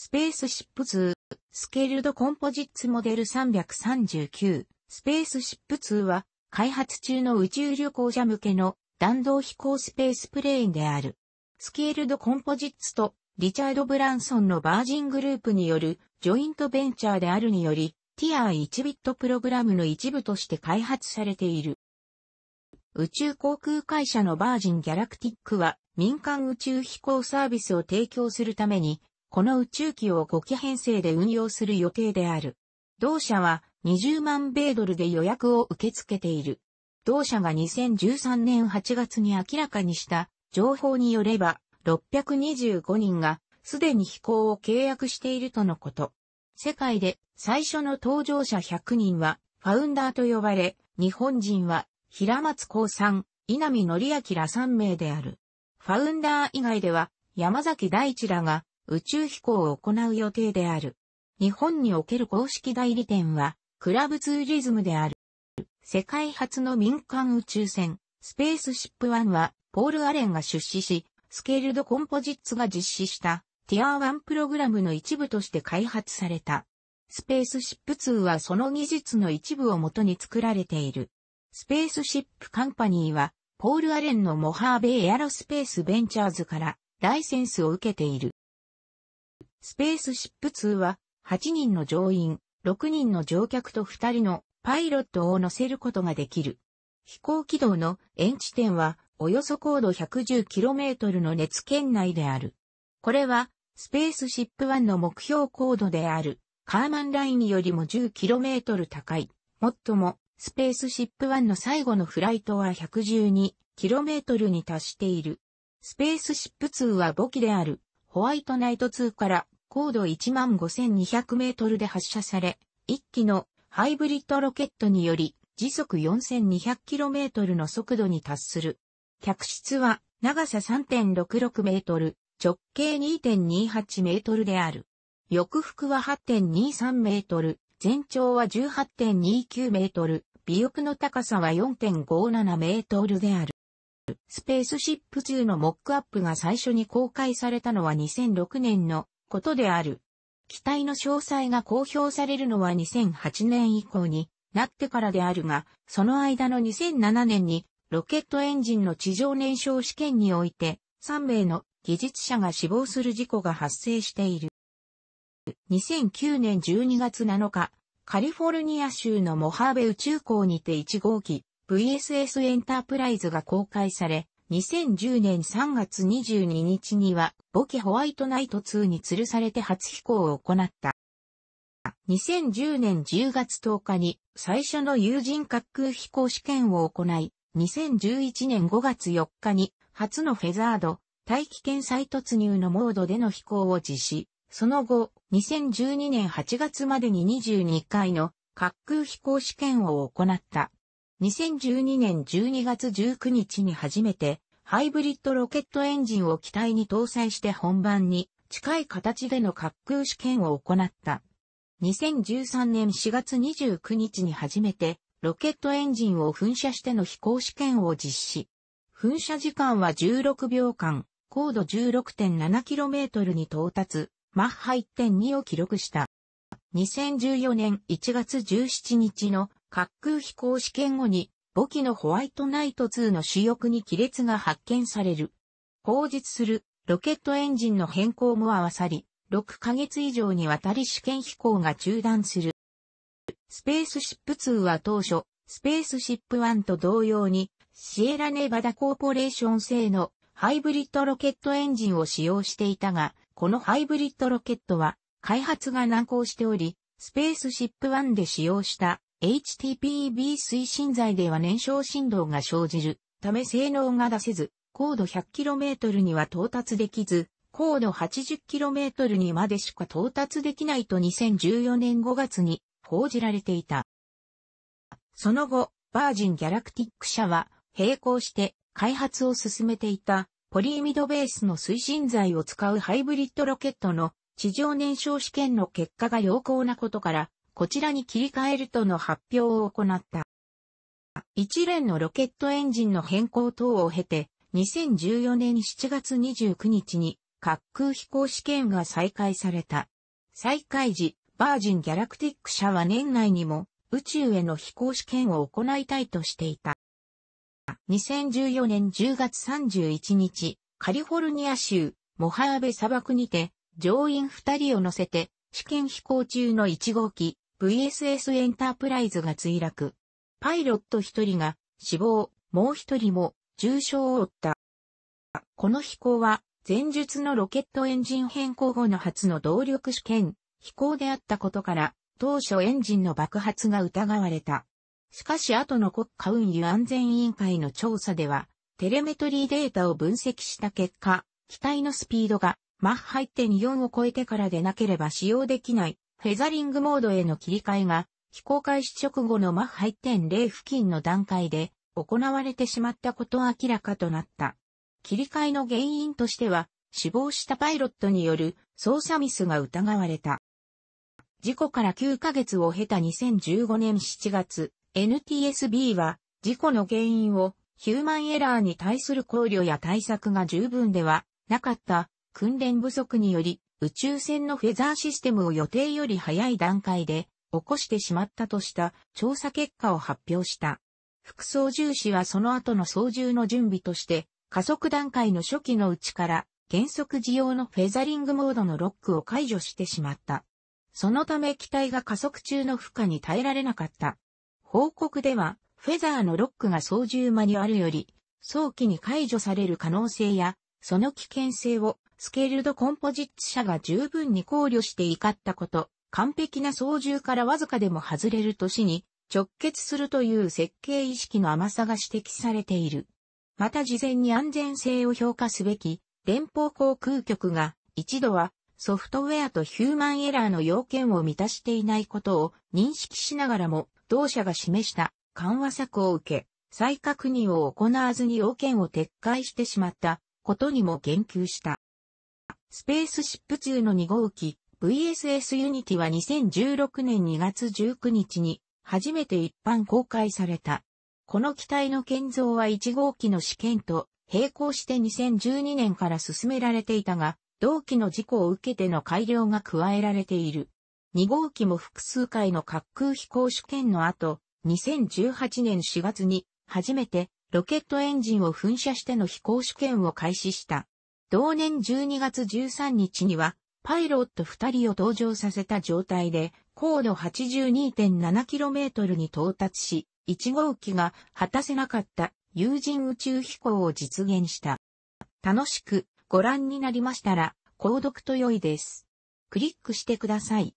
スペースシップ2、スケールドコンポジッツモデル339、スペースシップ2は、開発中の宇宙旅行者向けの弾道飛行スペースプレーンである。スケールドコンポジッツとリチャード・ブランソンのバージングループによるジョイントベンチャーであるにより、ティアー1ビットプログラムの一部として開発されている。宇宙航空会社のバージンギャラクティックは民間宇宙飛行サービスを提供するためにこの宇宙機を5機編成で運用する予定である。同社は20万米ドルで予約を受け付けている。同社が2013年8月に明らかにした情報によれば625人がすでに飛行を契約しているとのこと。世界で最初の搭乗者100人はファウンダーと呼ばれ、日本人は平松光さん、稲見則明ら3名である。ファウンダー以外では山崎大地らが宇宙飛行を行う予定である。日本における公式代理店は、クラブツーリズムである。世界初の民間宇宙船、スペースシップ1は、ポール・アレンが出資し、スケールド・コンポジッツが実施した、ティアワ1プログラムの一部として開発された。スペースシップ2はその技術の一部をもとに作られている。スペースシップカンパニーは、ポール・アレンのモハーベイ・エアロスペース・ベンチャーズからライセンスを受けている。スペースシップ2は、8人の乗員、6人の乗客と2人のパイロットを乗せることができる。飛行軌道の延地点は、およそ高度 110km の熱圏内である。これは、スペースシップ1の目標高度である、カーマンラインよりも 10km 高い。もっとも、スペースシップ1の最後のフライトは 112km に達している。スペースシップ2は母機であるホワイトナイト2から高度15200メートルで発射され、1機のハイブリッドロケットにより時速4 2 0 0トルの速度に達する。客室は長さ3.66メートル、直径2.28メートルである。翼幅は8.23メートル、全長は18.29メートル、尾翼の高さは4.57メートルである。スペースシップ2のモックアップが最初に公開されたのは2006年のことである。機体の詳細が公表されるのは2008年以降になってからであるが、その間の2007年にロケットエンジンの地上燃焼試験において3名の技術者が死亡する事故が発生している。2009年12月7日、カリフォルニア州のモハーベ宇宙港にて1号機、VSS エンタープライズが公開され、2010年3月22日には、ボケホワイトナイト2に吊るされて初飛行を行った。2010年10月10日に最初の有人滑空飛行試験を行い、2011年5月4日に初のフェザード、大気圏再突入のモードでの飛行を実施。その後、2012年8月までに22回の滑空飛行試験を行った。2012年12月19日に初めて、ハイブリッドロケットエンジンを機体に搭載して本番に近い形での滑空試験を行った。2013年4月29日に初めて、ロケットエンジンを噴射しての飛行試験を実施。噴射時間は16秒間、高度 16.7km に到達、マッハ1.2を記録した。2014年1月17日の滑空飛行試験後に、母機のホワイトナイト2の主翼に亀裂が発見される。放日するロケットエンジンの変更も合わさり、6ヶ月以上にわたり試験飛行が中断する。スペースシップ2は当初、スペースシップ1と同様に、シエラネバダコーポレーション製のハイブリッドロケットエンジンを使用していたが、このハイブリッドロケットは開発が難航しており、スペースシップ1で使用した HTPB 推進剤では燃焼振動が生じるため性能が出せず、高度 100km には到達できず、高度 80km にまでしか到達できないと2014年5月に報じられていた。その後、バージンギャラクティック社は並行して開発を進めていたポリイミドベースの推進剤を使うハイブリッドロケットの地上燃焼試験の結果が良好なことからこちらに切り替えるとの発表を行った。一連のロケットエンジンの変更等を経て、2014年7月29日に滑空飛行試験が再開された。再開時、バージンギャラクティック社は年内にも宇宙への飛行試験を行いたいとしていた。2014年10月31日、カリフォルニア州モハーベ砂漠にて乗員2人を乗せて試験飛行中の1号機 VSS エンタープライズが墜落。パイロット一人が死亡、もう一人も重傷を負った。この飛行は前述のロケットエンジン変更後の初の動力試験、飛行であったことから当初エンジンの爆発が疑われた。しかし後の国家運輸安全委員会の調査では、テレメトリーデータを分析した結果、機体のスピードがマッハ1.4を超えてからでなければ使用できないフェザリングモードへの切り替えが、飛行開始直後のマッハ1.0付近の段階で行われてしまったこと明らかとなった。切り替えの原因としては、死亡したパイロットによる操作ミスが疑われた。事故から9ヶ月を経た2015年7月、NTSB は事故の原因をヒューマンエラーに対する考慮や対策が十分ではなかった訓練不足により宇宙船のフェザーシステムを予定より早い段階で起こしてしまったとした調査結果を発表した。副操縦士はその後の操縦の準備として加速段階の初期のうちから原則時用のフェザリングモードのロックを解除してしまった。そのため機体が加速中の負荷に耐えられなかった。報告では、フェザーのロックが操縦マニュアルより早期に解除される可能性や、その危険性をスケールドコンポジッツ社が十分に考慮して怒ったこと、完璧な操縦からわずかでも外れる年に直結するという設計意識の甘さが指摘されている。また事前に安全性を評価すべき連邦航空局が一度はソフトウェアとヒューマンエラーの要件を満たしていないことを認識しながらも同社が示した緩和策を受け再確認を行わずに要件を撤回してしまったことにも言及した。スペースシップ2の2号機 VSS ユニティは2016年2月19日に初めて一般公開された。この機体の建造は1号機の試験と並行して2012年から進められていたが、同期の事故を受けての改良が加えられている。2号機も複数回の滑空飛行試験の後、2018年4月に初めてロケットエンジンを噴射しての飛行試験を開始した。同年12月13日には、パイロット2人を登場させた状態で、高度 82.7km に到達し、1号機が果たせなかった有人宇宙飛行を実現した。楽しくご覧になりましたら、購読と良いです。クリックしてください。